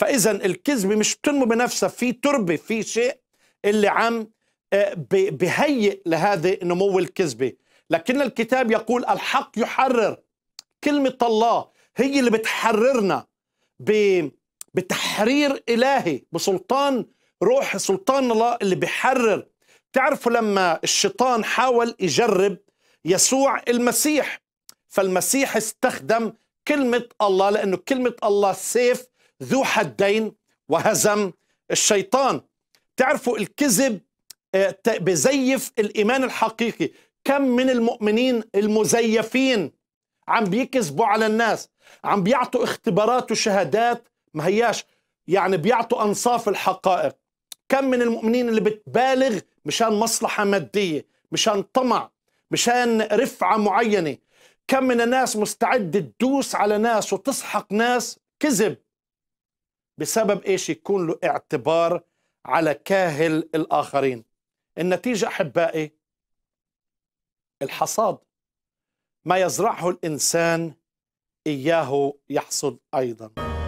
فاذا الكذبه مش بتنمو بنفسها في تربه في شيء اللي عم آه، بهيئ لهذا نمو الكذبه لكن الكتاب يقول الحق يحرر كلمه الله هي اللي بتحررنا بتحرير الهي بسلطان روح سلطان الله اللي بيحرر تعرفوا لما الشيطان حاول يجرب يسوع المسيح فالمسيح استخدم كلمة الله لأنه كلمة الله سيف ذو حدين وهزم الشيطان تعرفوا الكذب آه، بزيف الإيمان الحقيقي كم من المؤمنين المزيفين عم بيكذبوا على الناس عم بيعطوا اختبارات وشهادات ما هياش يعني بيعطوا أنصاف الحقائق كم من المؤمنين اللي بتبالغ مشان مصلحة مادية مشان طمع مشان رفعة معينة كم من الناس مستعد تدوس على ناس وتسحق ناس كذب بسبب ايش يكون له اعتبار على كاهل الاخرين النتيجه احبائي الحصاد ما يزرعه الانسان اياه يحصد ايضا